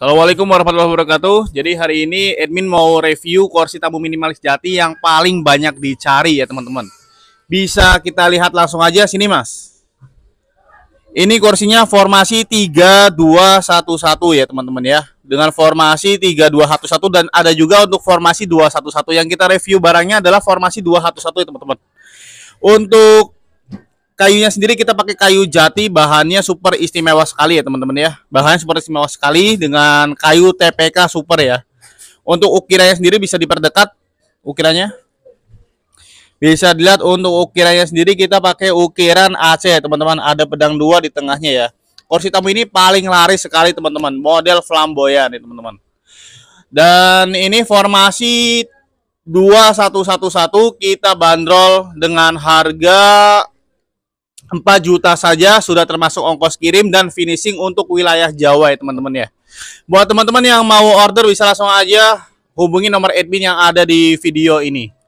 Assalamualaikum warahmatullahi wabarakatuh. Jadi hari ini admin mau review kursi tamu minimalis jati yang paling banyak dicari ya teman-teman. Bisa kita lihat langsung aja sini mas. Ini kursinya formasi 3211 ya teman-teman ya. Dengan formasi 3211 dan ada juga untuk formasi 211 yang kita review barangnya adalah formasi 211 ya teman-teman. Untuk Kayunya sendiri kita pakai kayu jati, bahannya super istimewa sekali ya teman-teman ya. Bahannya super istimewa sekali dengan kayu TPK super ya. Untuk ukirannya sendiri bisa diperdekat ukirannya. Bisa dilihat untuk ukirannya sendiri kita pakai ukiran AC teman-teman. Ada pedang dua di tengahnya ya. Kursi tamu ini paling laris sekali teman-teman. Model flamboyan ya teman-teman. Dan ini formasi 2111 kita bandrol dengan harga 4 juta saja sudah termasuk ongkos kirim dan finishing untuk wilayah Jawa ya teman-teman ya. Buat teman-teman yang mau order bisa langsung aja hubungi nomor admin yang ada di video ini.